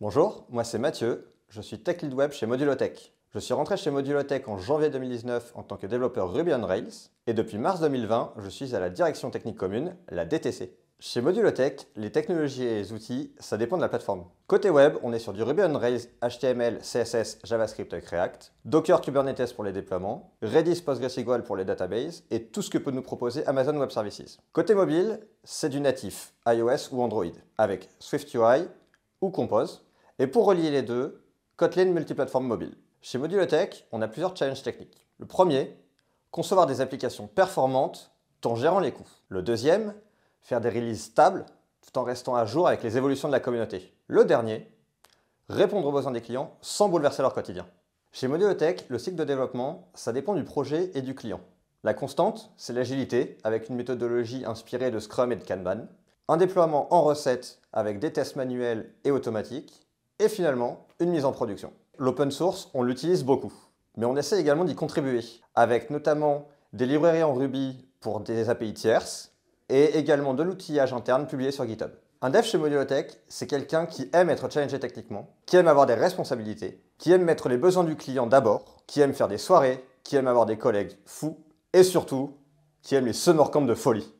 Bonjour, moi c'est Mathieu, je suis tech lead web chez Modulotech. Je suis rentré chez Modulotech en janvier 2019 en tant que développeur Ruby on Rails et depuis mars 2020, je suis à la direction technique commune, la DTC. Chez Modulotech, les technologies et les outils, ça dépend de la plateforme. Côté web, on est sur du Ruby on Rails, HTML, CSS, JavaScript avec React, Docker Kubernetes pour les déploiements, Redis PostgreSQL pour les databases et tout ce que peut nous proposer Amazon Web Services. Côté mobile, c'est du natif, iOS ou Android, avec Swift UI ou Compose, et pour relier les deux, Kotlin multiplateforme mobile. Chez Modulotech, on a plusieurs challenges techniques. Le premier, concevoir des applications performantes tout en gérant les coûts. Le deuxième, faire des releases stables tout en restant à jour avec les évolutions de la communauté. Le dernier, répondre aux besoins des clients sans bouleverser leur quotidien. Chez Modulotech, le cycle de développement, ça dépend du projet et du client. La constante, c'est l'agilité, avec une méthodologie inspirée de Scrum et de Kanban. Un déploiement en recette avec des tests manuels et automatiques et finalement une mise en production. L'open source, on l'utilise beaucoup, mais on essaie également d'y contribuer, avec notamment des librairies en Ruby pour des API tierces, et également de l'outillage interne publié sur GitHub. Un dev chez Modulotech, c'est quelqu'un qui aime être challengé techniquement, qui aime avoir des responsabilités, qui aime mettre les besoins du client d'abord, qui aime faire des soirées, qui aime avoir des collègues fous, et surtout, qui aime les summer de folie.